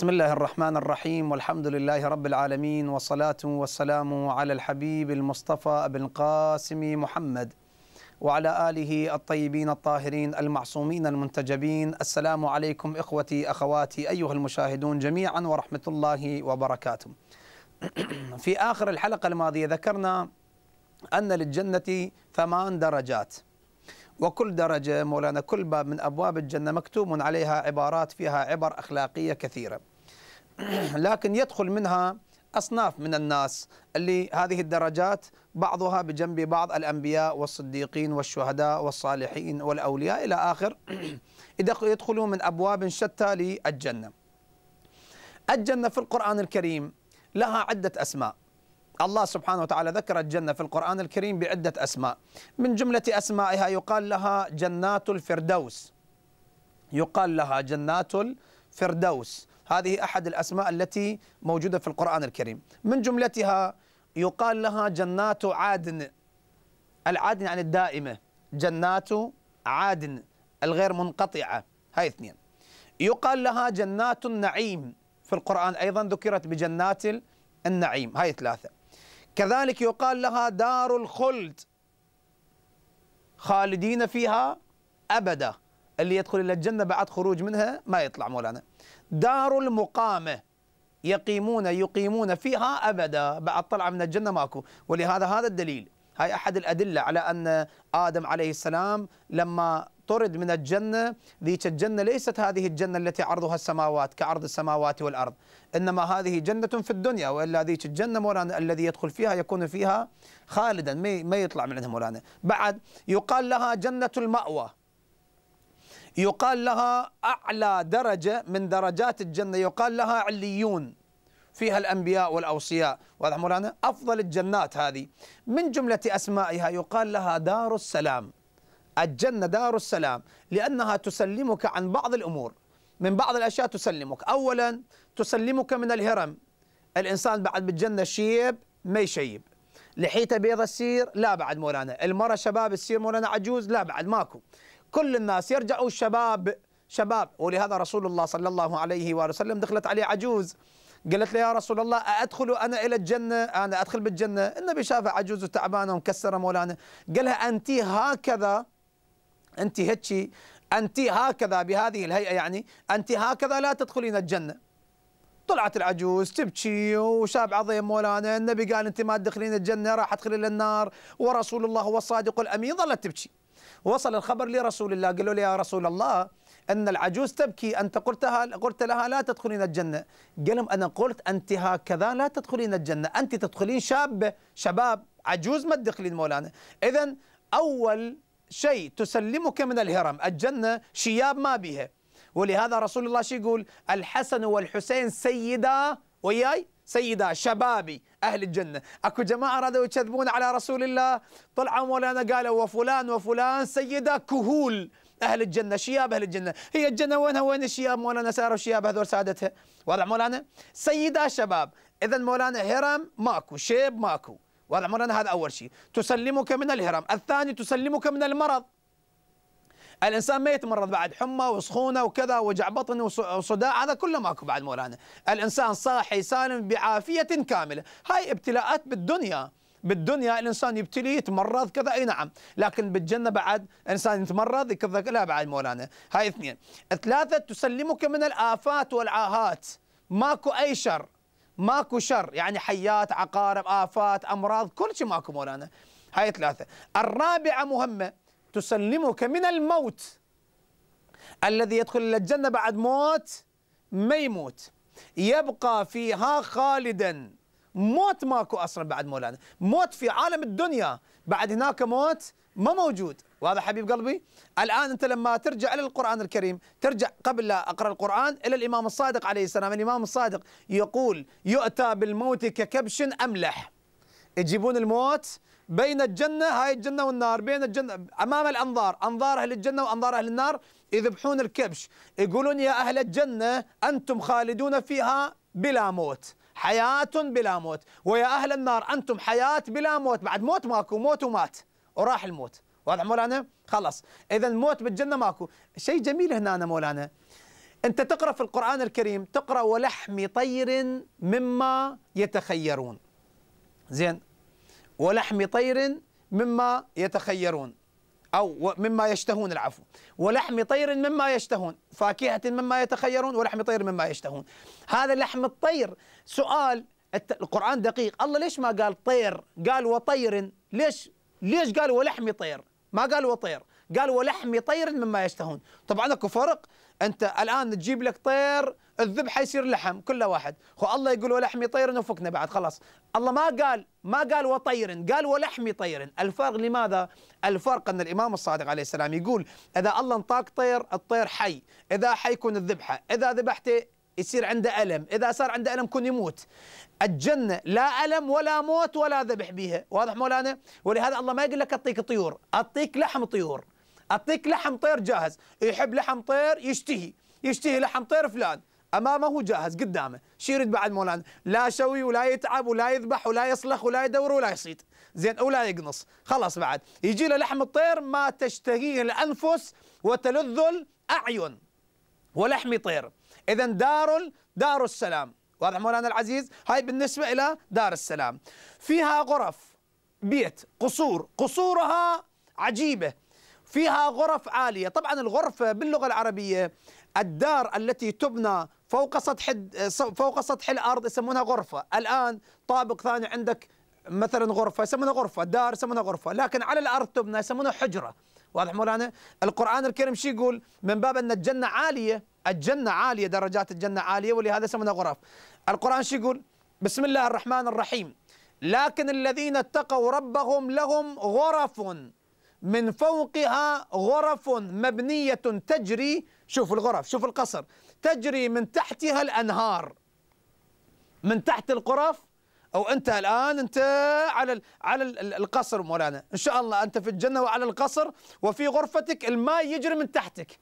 بسم الله الرحمن الرحيم والحمد لله رب العالمين والصلاة والسلام على الحبيب المصطفى بن القاسم محمد وعلى آله الطيبين الطاهرين المعصومين المنتجبين السلام عليكم إخوتي أخواتي أيها المشاهدون جميعا ورحمة الله وبركاته في آخر الحلقة الماضية ذكرنا أن للجنة ثمان درجات وكل درجة مولانا كل باب من أبواب الجنة مكتوب عليها عبارات فيها عبر أخلاقية كثيرة لكن يدخل منها أصناف من الناس اللي هذه الدرجات بعضها بجنب بعض الأنبياء والصديقين والشهداء والصالحين والأولياء إلى آخر يدخلون من أبواب شتى للجنة الجنة في القرآن الكريم لها عدة أسماء الله سبحانه وتعالى ذكر الجنة في القرآن الكريم بعدة أسماء من جملة أسمائها يقال لها جنات الفردوس يقال لها جنات الفردوس هذه أحد الأسماء التي موجودة في القرآن الكريم من جملتها يقال لها جنات عادن العادن يعني الدائمة جنات عادن الغير منقطعة هاي اثنين يقال لها جنات النعيم في القرآن أيضا ذكرت بجنات النعيم هاي ثلاثة كذلك يقال لها دار الخلد خالدين فيها أبدا اللي يدخل إلى الجنة بعد خروج منها ما يطلع مولانا دار المقامة يقيمون يقيمون فيها أبدا بعد طلعة من الجنة ماكو ولهذا هذا الدليل هاي أحد الأدلة على أن آدم عليه السلام لما طرد من الجنة ذيك الجنة ليست هذه الجنة التي عرضها السماوات كعرض السماوات والأرض إنما هذه جنة في الدنيا وإلا ذيك الجنة مولانا الذي يدخل فيها يكون فيها خالدا ما يطلع من عندها مولانا بعد يقال لها جنة المأوى يقال لها أعلى درجة من درجات الجنة يقال لها عليون فيها الأنبياء والأوصياء واضح مولانا أفضل الجنات هذه من جملة أسمائها يقال لها دار السلام الجنة دار السلام لأنها تسلمك عن بعض الأمور من بعض الأشياء تسلمك أولا تسلمك من الهرم الإنسان بعد بالجنة شيب ما يشيب لحيته بيضة السير لا بعد مولانا المرة شباب السير مولانا عجوز لا بعد ماكو كل الناس يرجعوا الشباب شباب ولهذا رسول الله صلى الله عليه وآله وسلم دخلت عليه عجوز قالت له يا رسول الله أدخل أنا إلى الجنة أنا أدخل بالجنة النبي شافها عجوز وتعبانة ومكسرة مولانا قال لها أنت هكذا أنت هتشي أنت هكذا بهذه الهيئة يعني أنت هكذا لا تدخلين الجنة طلعت العجوز تبكي وشاب عظيم مولانا النبي قال أنت ما تدخلين الجنة راح أدخل إلى النار ورسول الله هو الصادق الأمين ظلت تبكي وصل الخبر لرسول الله قالوا له يا رسول الله أن العجوز تبكي أنت قلتها قلت لها لا تدخلين الجنة قال لهم أنا قلت أنت هكذا لا تدخلين الجنة أنت تدخلين شاب شباب عجوز ما تدخلين مولانا إذا أول شيء تسلمك من الهرم الجنة شياب ما بها ولهذا رسول الله شي يقول الحسن والحسين سيدا وياي سيدة شبابي أهل الجنة أكو جماعة رادوا يكذبون على رسول الله طلعوا مولانا قالوا وفلان وفلان سيدة كهول أهل الجنة شياب أهل الجنة هي الجنة وينها وين الشياب مولانا ساروا الشياب هذول سادتها واضح مولانا سيدة شباب إذا مولانا هرم ماكو شيب ماكو واضح مولانا هذا أول شيء تسلمك من الهرم الثاني تسلمك من المرض الانسان ما يتمرض بعد حمى وسخونه وكذا وجع بطن وصداع هذا كله ماكو بعد مولانا الانسان صاحي سالم بعافيه كامله هاي ابتلاءات بالدنيا بالدنيا الانسان يبتلي يتمرض كذا اي نعم لكن بالجنه بعد انسان يتمرض كذا لا بعد مولانا هاي اثنين ثلاثه تسلمك من الافات والعاهات ماكو اي شر ماكو شر يعني حيات عقارب افات امراض كل شيء ماكو مولانا هاي ثلاثه الرابعه مهمه تسلمك من الموت الذي يدخل الى الجنة بعد موت ما يموت يبقى فيها خالدا موت ماكو اصلا بعد مولانا موت في عالم الدنيا بعد هناك موت ما موجود وهذا حبيب قلبي الان انت لما ترجع الى القران الكريم ترجع قبل لا اقرا القران الى الامام الصادق عليه السلام الامام الصادق يقول يؤتى بالموت ككبش املح يجيبون الموت بين الجنة هاي الجنة والنار بين الجنة أمام الأنظار أنظار أهل الجنة وأنظار أهل النار يذبحون الكبش يقولون يا أهل الجنة أنتم خالدون فيها بلا موت حياة بلا موت ويا أهل النار أنتم حياة بلا موت بعد موت ماكو موت ومات وراح الموت واضح مولانا خلص إذا موت بالجنة ماكو شيء جميل هنا أنا مولانا أنت تقرأ في القرآن الكريم تقرأ ولحم طير مما يتخيرون زين ولحم طير مما يتخيرون أو مما يشتهون العفو ولحم طير مما يشتهون فاكهة مما يتخيرون ولحم طير مما يشتهون هذا لحم الطير سؤال القرآن دقيق الله ليش ما قال طير قال وطير ليش ليش قال ولحم طير ما قال وطير قال ولحم طير مما يشتهون طبعا اكو فرق انت الان تجيب لك طير الذبحه يصير لحم كله واحد خو الله يقول ولحمي طير وفكنا بعد خلاص الله ما قال ما قال وطير قال ولحمي طير الفرق لماذا الفرق ان الامام الصادق عليه السلام يقول اذا الله انطاك طير الطير حي اذا حيكون الذبحه اذا ذبحته يصير عنده الم اذا صار عنده الم كن يموت الجنه لا الم ولا موت ولا ذبح بيها واضح مولانا ولهذا الله ما يقول لك اعطيك طيور اعطيك لحم طيور أعطيك لحم طير جاهز يحب لحم طير يشتهي يشتهي لحم طير فلان امامه جاهز قدامه شو يريد بعد مولانا لا شوي ولا يتعب ولا يذبح ولا يصلخ ولا يدور ولا يصيد زين ولا يقنص خلاص بعد يجي له لحم الطير ما تشتهيه الانفس وتلذ الاعين ولحم طير اذا دار دار السلام واضح مولانا العزيز هاي بالنسبه الى دار السلام فيها غرف بيت قصور قصورها عجيبه فيها غرف عالية طبعا الغرفة باللغة العربية الدار التي تبنى فوق سطح فوق سطح الأرض يسمونها غرفة الآن طابق ثاني عندك مثلا غرفة يسمونها غرفة دار يسمونها غرفة لكن على الأرض تبنى يسمونها حجرة واضح مولانا القرآن الكريم شو يقول من باب أن الجنة عالية الجنة عالية درجات الجنة عالية ولهذا يسمونها غرف القرآن شو يقول بسم الله الرحمن الرحيم لكن الذين اتقوا ربهم لهم غرف من فوقها غرف مبنية تجري شوف الغرف شوف القصر تجري من تحتها الأنهار من تحت الغرف أو أنت الآن أنت على على القصر مولانا إن شاء الله أنت في الجنة وعلى القصر وفي غرفتك الماء يجري من تحتك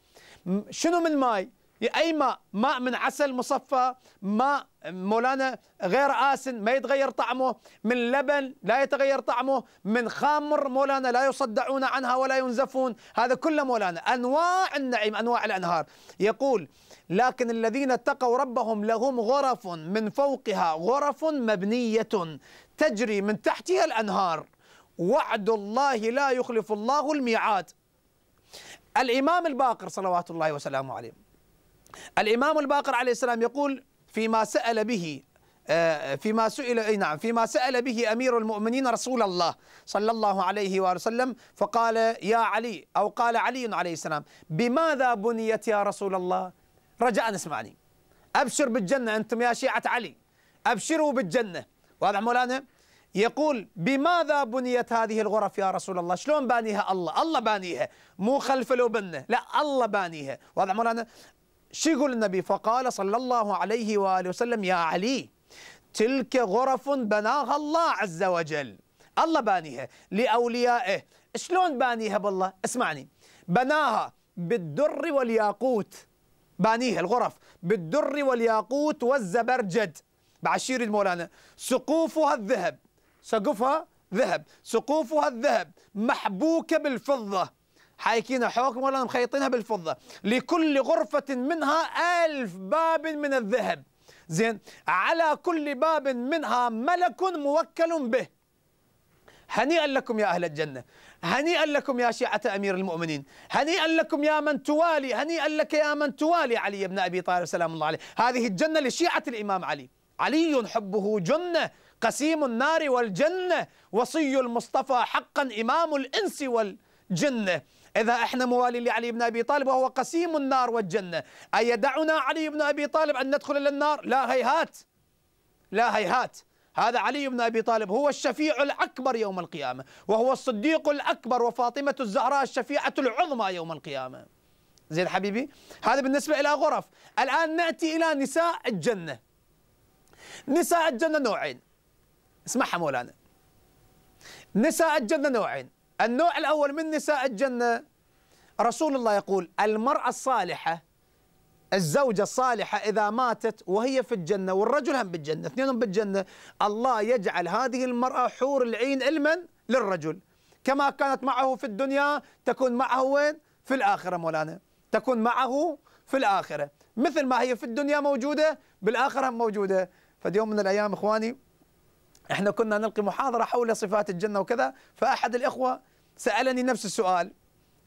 شنو من ماي اي ماء ماء من عسل مصفى ماء مولانا غير آسن ما يتغير طعمه من لبن لا يتغير طعمه من خمر مولانا لا يصدعون عنها ولا ينزفون هذا كله مولانا أنواع النعيم أنواع الأنهار يقول لكن الذين اتقوا ربهم لهم غرف من فوقها غرف مبنية تجري من تحتها الأنهار وعد الله لا يخلف الله الميعاد الإمام الباقر صلوات الله وسلامه عليه الإمام الباقر عليه السلام يقول فيما سأل به آه، فيما سئل اي نعم فيما سال به امير المؤمنين رسول الله صلى الله عليه واله وسلم فقال يا علي او قال علي عليه السلام بماذا بنيت يا رسول الله؟ رجاء اسمعني ابشر بالجنه انتم يا شيعه علي ابشروا بالجنه واضح مولانا؟ يقول بماذا بنيت هذه الغرف يا رسول الله شلون بانيها الله الله بانيها مو خلف لو بنه لا الله بانيها واضح مولانا شغل النبي فقال صلى الله عليه وآله وسلم يا علي تلك غرف بناها الله عز وجل الله بانيها لأوليائه شلون بانيها بالله اسمعني بناها بالدر والياقوت بانيها الغرف بالدر والياقوت والزبرجد بعشير المولانا سقوفها الذهب سقفها ذهب سقوفها الذهب محبوكة بالفضة حايكينها حوكم ولا مخيطينها بالفضة لكل غرفة منها ألف باب من الذهب زين على كل باب منها ملك موكل به هنيئا لكم يا أهل الجنة هنيئا لكم يا شيعة أمير المؤمنين هنيئا لكم يا من توالي هنيئا لك يا من توالي علي بن أبي طالب سلام الله عليه هذه الجنة لشيعة الإمام علي علي حبه جنة قسيم النار والجنة وصي المصطفى حقا إمام الإنس والجنة إذا إحنا موالين لعلي بن أبي طالب وهو قسيم النار والجنة أيدعنا علي بن أبي طالب أن ندخل إلى النار لا هيهات لا هيهات هذا علي بن ابي طالب هو الشفيع الاكبر يوم القيامه، وهو الصديق الاكبر وفاطمه الزهراء الشفيعه العظمى يوم القيامه. زين حبيبي؟ هذا بالنسبه الى غرف، الان ناتي الى نساء الجنه. نساء الجنه نوعين. اسمعها مولانا. نساء الجنه نوعين. النوع الأول من نساء الجنة رسول الله يقول المرأة الصالحة الزوجة الصالحة إذا ماتت وهي في الجنة والرجل هم بالجنة اثنينهم بالجنة الله يجعل هذه المرأة حور العين علما للرجل كما كانت معه في الدنيا تكون معه وين في الآخرة مولانا تكون معه في الآخرة مثل ما هي في الدنيا موجودة بالآخرة هم موجودة فاليوم من الأيام إخواني احنا كنا نلقي محاضرة حول صفات الجنة وكذا فأحد الإخوة سألني نفس السؤال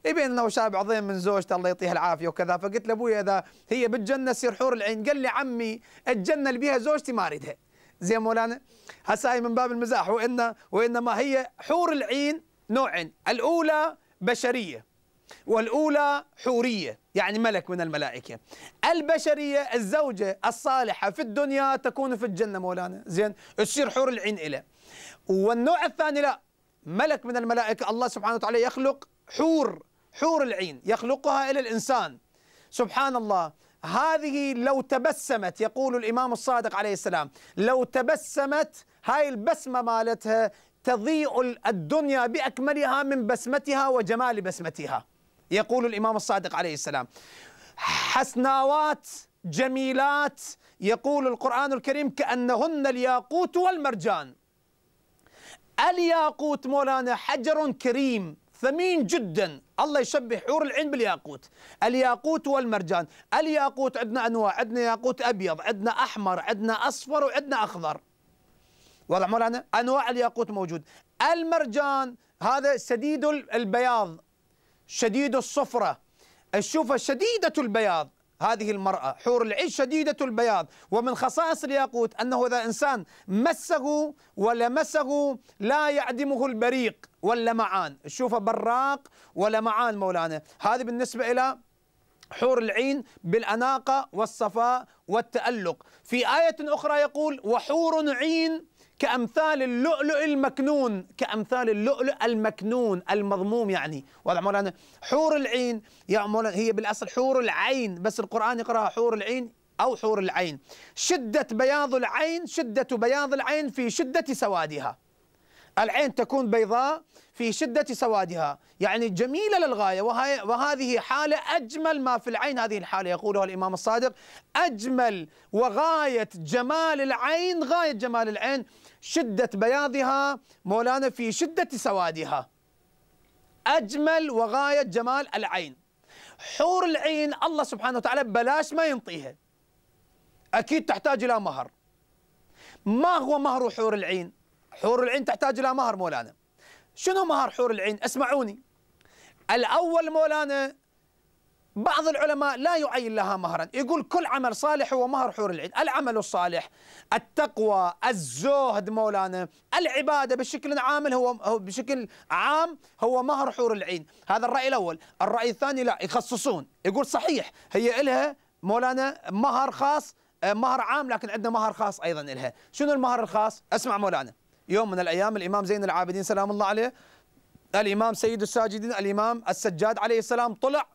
يبين انه شاب عظيم من زوجته الله يعطيها العافيه وكذا فقلت لابوي اذا هي بالجنه تصير حور العين قال لي عمي الجنه اللي بيها زوجتي ما اريدها زين مولانا هساي من باب المزاح وإن وانما هي حور العين نوعين الاولى بشريه والأولى حورية يعني ملك من الملائكة البشرية الزوجة الصالحة في الدنيا تكون في الجنة مولانا زين تصير حور العين إلى والنوع الثاني لا ملك من الملائكة الله سبحانه وتعالى يخلق حور حور العين يخلقها إلى الإنسان سبحان الله هذه لو تبسمت يقول الإمام الصادق عليه السلام لو تبسمت هاي البسمة مالتها تضيء الدنيا بأكملها من بسمتها وجمال بسمتها يقول الإمام الصادق عليه السلام حسناوات جميلات يقول القرآن الكريم كأنهن الياقوت والمرجان الياقوت مولانا حجر كريم ثمين جدا الله يشبه حور العين بالياقوت الياقوت والمرجان الياقوت عندنا أنواع عندنا ياقوت أبيض عندنا أحمر عندنا أصفر وعندنا أخضر واضح مولانا أنواع الياقوت موجود المرجان هذا سديد البياض شديد الصفرة الشوفة شديدة البياض هذه المرأة حور العين شديدة البياض ومن خصائص الياقوت أنه إذا إنسان مسه ولمسه لا يعدمه البريق واللمعان شوفه براق ولمعان مولانا هذه بالنسبة إلى حور العين بالأناقة والصفاء والتألق في آية أخرى يقول وحور عين كأمثال اللؤلؤ المكنون كأمثال اللؤلؤ المكنون المضموم يعني واضح مولانا حور العين يا مولانا هي بالأصل حور العين بس القرآن يقرأها حور العين أو حور العين شدة بياض العين شدة بياض العين في شدة سوادها العين تكون بيضاء في شدة سوادها يعني جميلة للغاية وهذه حالة أجمل ما في العين هذه الحالة يقولها الإمام الصادق أجمل وغاية جمال العين غاية جمال العين شدة بياضها مولانا في شدة سوادها أجمل وغاية جمال العين حور العين الله سبحانه وتعالى بلاش ما ينطيها أكيد تحتاج إلى مهر ما هو مهر حور العين حور العين تحتاج إلى مهر مولانا شنو مهر حور العين اسمعوني الأول مولانا بعض العلماء لا يعين لها مهرا يقول كل عمل صالح هو مهر حور العيد العمل الصالح التقوى الزهد مولانا العبادة بشكل عام هو بشكل عام هو مهر حور العين هذا الرأي الأول الرأي الثاني لا يخصصون يقول صحيح هي إلها مولانا مهر خاص آه، مهر عام لكن عندنا مهر خاص أيضا إلها شنو المهر الخاص اسمع مولانا يوم من الأيام الإمام زين العابدين سلام الله عليه الإمام سيد الساجدين الإمام السجاد عليه السلام طلع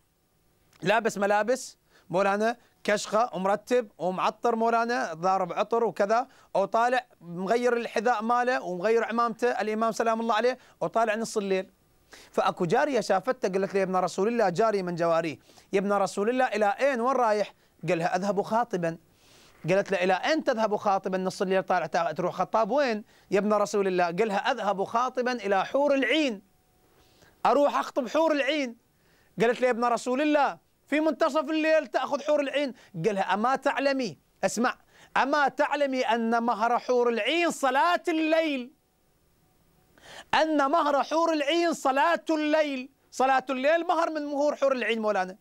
لابس ملابس مولانا كشخه ومرتب ومعطر مولانا ضارب عطر وكذا او طالع مغير الحذاء ماله ومغير عمامته الامام سلام الله عليه وطالع نص الليل فاكو جاريه شافته قالت لي يا ابن رسول الله جاري من جواريه يا ابن رسول الله الى اين وين رايح؟ قال لها اذهب خاطبا قالت له الى اين تذهب خاطبا نص الليل طالع تروح خطاب وين؟ يا ابن رسول الله قال لها اذهب خاطبا الى حور العين اروح اخطب حور العين قالت له يا ابن رسول الله في منتصف الليل تأخذ حور العين قال لها أما تعلمي اسمع أما تعلمي أن مهر حور العين صلاة الليل أن مهر حور العين صلاة الليل صلاة الليل مهر من مهور حور العين مولانا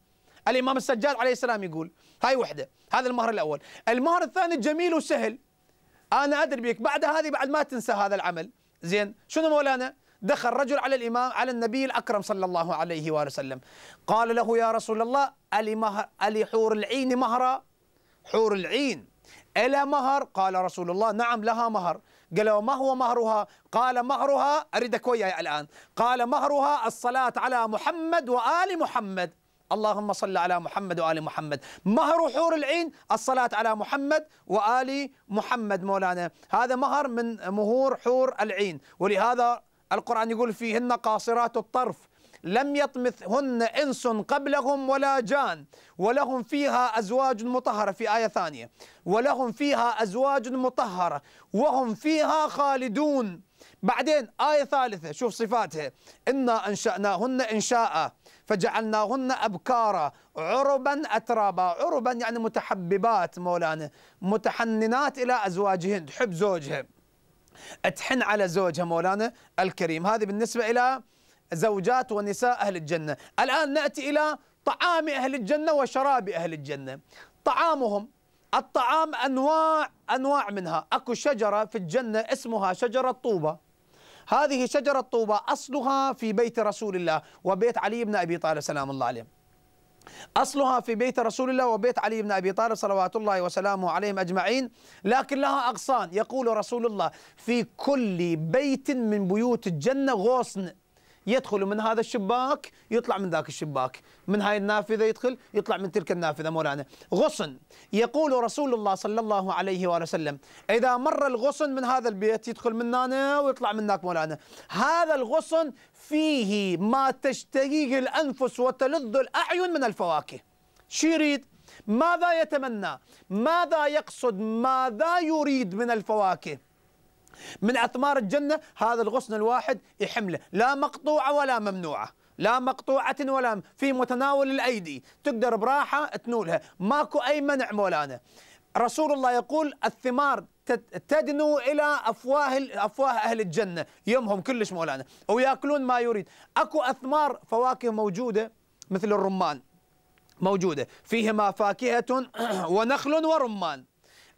الإمام السجاد عليه السلام يقول هاي وحدة هذا المهر الأول المهر الثاني جميل وسهل أنا أدري بك بعد هذه بعد ما تنسى هذا العمل زين شنو مولانا دخل رجل على الإمام على النبي الأكرم صلى الله عليه وآله وسلم قال له يا رسول الله ألي, مهر ألي حور العين مهرا حور العين ألا مهر قال رسول الله نعم لها مهر قال ما هو مهرها قال مهرها أريدك وياي الآن قال مهرها الصلاة على محمد وآل محمد اللهم صل على محمد وآل محمد مهر حور العين الصلاة على محمد وآل محمد مولانا هذا مهر من مهور حور العين ولهذا القرآن يقول فيهن قاصرات الطرف لم يطمثهن انس قبلهم ولا جان ولهم فيها ازواج مطهره في ايه ثانيه ولهم فيها ازواج مطهره وهم فيها خالدون بعدين ايه ثالثه شوف صفاتها انا انشاناهن انشاء فجعلناهن ابكارا عربا اترابا عربا يعني متحببات مولانا متحننات الى ازواجهن تحب زوجها تحن على زوجها مولانا الكريم هذه بالنسبة إلى زوجات ونساء أهل الجنة الآن نأتي إلى طعام أهل الجنة وشراب أهل الجنة طعامهم الطعام أنواع أنواع منها أكو شجرة في الجنة اسمها شجرة طوبة هذه شجرة طوبة أصلها في بيت رسول الله وبيت علي بن أبي طالب سلام الله عليه أصلها في بيت رسول الله وبيت علي بن أبي طالب صلوات الله وسلامه عليهم أجمعين لكن لها أغصان يقول رسول الله في كل بيت من بيوت الجنة غصن يدخل من هذا الشباك يطلع من ذاك الشباك من هاي النافذة يدخل يطلع من تلك النافذة مولانا غصن يقول رسول الله صلى الله عليه وآله وسلم إذا مر الغصن من هذا البيت يدخل من هنا ويطلع من ذاك مولانا هذا الغصن فيه ما تشتهيه الأنفس وتلذ الأعين من الفواكه شو يريد ماذا يتمنى ماذا يقصد ماذا يريد من الفواكه من أثمار الجنة هذا الغصن الواحد يحمله لا مقطوعة ولا ممنوعة لا مقطوعة ولا في متناول الأيدي تقدر براحة تنولها ماكو أي منع مولانا رسول الله يقول الثمار تدنو الى افواه افواه اهل الجنه يمهم كلش مولانا وياكلون ما يريد اكو اثمار فواكه موجوده مثل الرمان موجوده فيهما فاكهه ونخل ورمان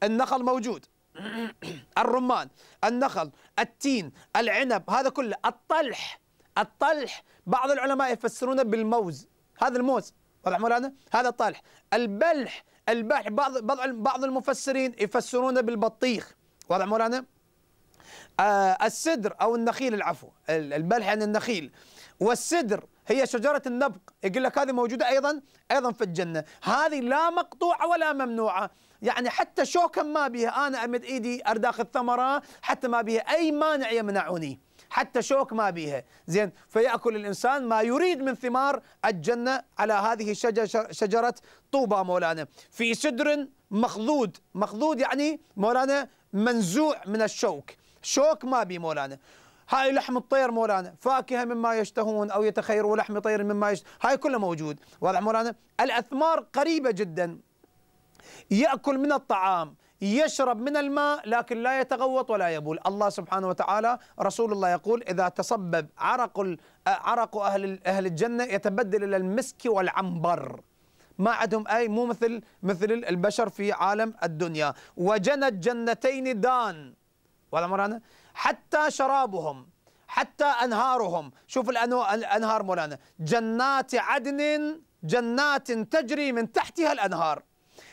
النخل موجود الرمان النخل التين العنب هذا كله الطلح الطلح بعض العلماء يفسرونه بالموز هذا الموز واضح مولانا هذا الطلح البلح البلح بعض بعض المفسرين يفسرونه بالبطيخ واضح مولانا آه السدر او النخيل العفو البلح عن يعني النخيل والسدر هي شجرة النبق يقول لك هذه موجودة أيضا أيضا في الجنة هذه لا مقطوعة ولا ممنوعة يعني حتى شوكا ما بها أنا أمد إيدي أرداخ الثمرة حتى ما بها أي مانع يمنعني حتى شوك ما بيها زين فيأكل الإنسان ما يريد من ثمار الجنة على هذه الشجرة شجرة طوبى مولانا في سدر مخضود مخضود يعني مولانا منزوع من الشوك شوك ما بي مولانا هاي لحم الطير مولانا فاكهة مما يشتهون أو يتخيروا لحم طير مما يشتهون هاي كله موجود واضح مولانا الأثمار قريبة جدا يأكل من الطعام يشرب من الماء لكن لا يتغوط ولا يبول الله سبحانه وتعالى رسول الله يقول إذا تصبب عرق عرق أهل أهل الجنة يتبدل إلى المسك والعنبر ما عندهم أي مو مثل مثل البشر في عالم الدنيا وجنت جنتين دان ولا مرانا حتى شرابهم حتى أنهارهم شوف الأنهار مولانا جنات عدن جنات تجري من تحتها الأنهار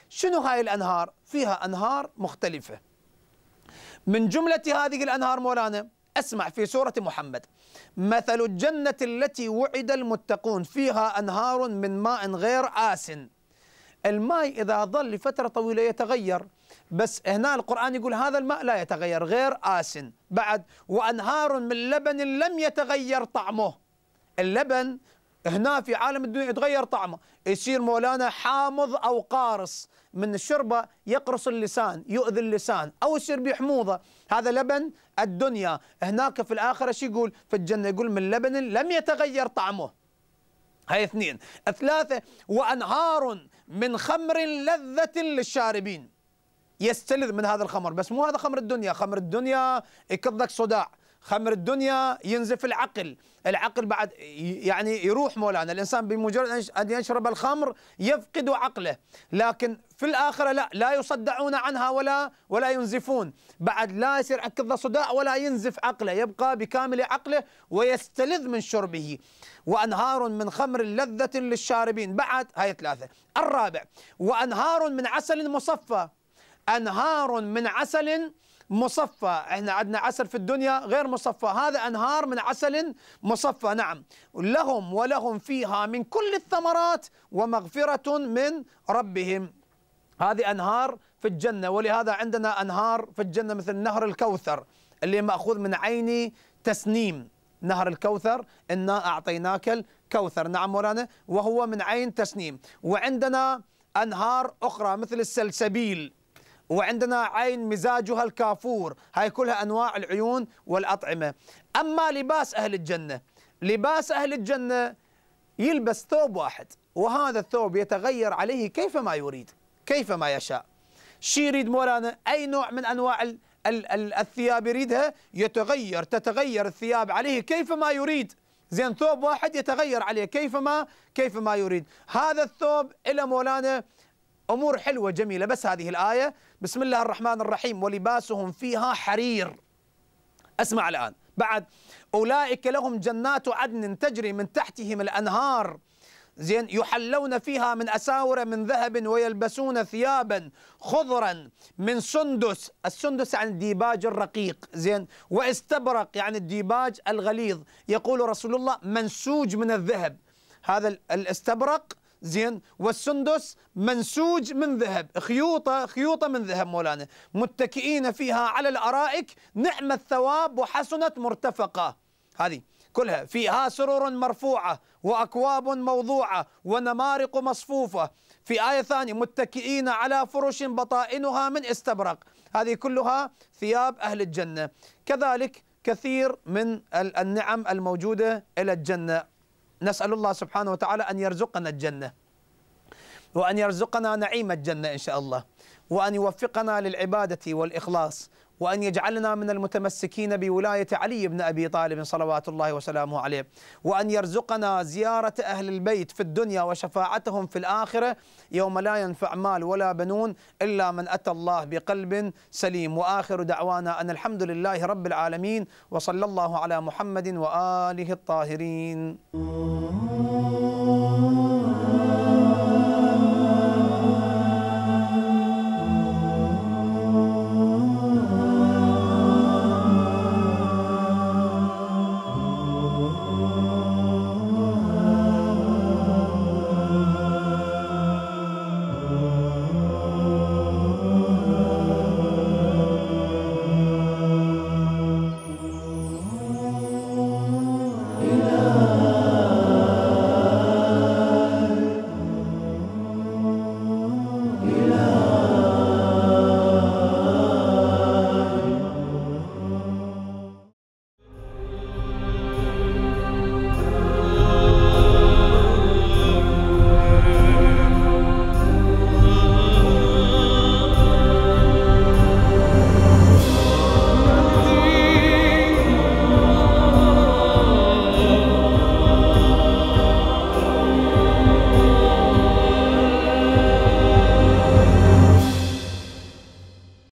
شنو هاي الأنهار؟ فيها أنهار مختلفة من جملة هذه الأنهار مولانا اسمع في سورة محمد مثل الجنة التي وعد المتقون فيها أنهار من ماء غير آسن الماء إذا ظل لفترة طويلة يتغير بس هنا القرآن يقول هذا الماء لا يتغير غير آسن بعد وأنهار من لبن لم يتغير طعمه اللبن هنا في عالم الدنيا يتغير طعمه يصير مولانا حامض أو قارص من الشربة يقرص اللسان يؤذي اللسان أو يصير بحموضة هذا لبن الدنيا هناك في الآخرة شو يقول في الجنة يقول من لبن لم يتغير طعمه هاي اثنين ثلاثة وأنهار من خمر لذة للشاربين يستلذ من هذا الخمر بس مو هذا خمر الدنيا خمر الدنيا يكضك صداع خمر الدنيا ينزف العقل العقل بعد يعني يروح مولانا الإنسان بمجرد أن يشرب الخمر يفقد عقله لكن في الآخرة لا لا يصدعون عنها ولا ولا ينزفون بعد لا يصير عكض صداع ولا ينزف عقله يبقى بكامل عقله ويستلذ من شربه وأنهار من خمر لذة للشاربين بعد هاي ثلاثة الرابع وأنهار من عسل مصفى أنهار من عسل مصفى احنا عندنا عسل في الدنيا غير مصفى هذا انهار من عسل مصفى نعم لهم ولهم فيها من كل الثمرات ومغفرة من ربهم هذه انهار في الجنة ولهذا عندنا انهار في الجنة مثل نهر الكوثر اللي مأخوذ من عين تسنيم نهر الكوثر إنا أعطيناك الكوثر نعم مولانا وهو من عين تسنيم وعندنا أنهار أخرى مثل السلسبيل وعندنا عين مزاجها الكافور هاي كلها أنواع العيون والأطعمة أما لباس أهل الجنة لباس أهل الجنة يلبس ثوب واحد وهذا الثوب يتغير عليه كيفما يريد كيفما يشاء شي يريد مولانا أي نوع من أنواع ال ال ال الثياب يريدها يتغير تتغير الثياب عليه كيفما يريد زين ثوب واحد يتغير عليه كيفما كيفما يريد هذا الثوب إلى مولانا امور حلوه جميله بس هذه الايه بسم الله الرحمن الرحيم ولباسهم فيها حرير اسمع الان بعد اولئك لهم جنات عدن تجري من تحتهم الانهار زين يحلون فيها من اساور من ذهب ويلبسون ثيابا خضرا من سندس، السندس يعني الديباج الرقيق، زين واستبرق يعني الديباج الغليظ، يقول رسول الله منسوج من الذهب، هذا الاستبرق زين والسندس منسوج من ذهب خيوطه خيوطه من ذهب مولانا متكئين فيها على الارائك نعم الثواب وحسنت مرتفقه هذه كلها فيها سرر مرفوعة وأكواب موضوعة ونمارق مصفوفة في آية ثانية متكئين على فرش بطائنها من استبرق هذه كلها ثياب أهل الجنة كذلك كثير من النعم الموجودة إلى الجنة نسأل الله سبحانه وتعالى أن يرزقنا الجنة وأن يرزقنا نعيم الجنة إن شاء الله وأن يوفقنا للعبادة والإخلاص وأن يجعلنا من المتمسكين بولاية علي بن أبي طالب صلوات الله وسلامه عليه وأن يرزقنا زيارة أهل البيت في الدنيا وشفاعتهم في الآخرة يوم لا ينفع مال ولا بنون إلا من أتى الله بقلب سليم وآخر دعوانا أن الحمد لله رب العالمين وصلى الله على محمد وآله الطاهرين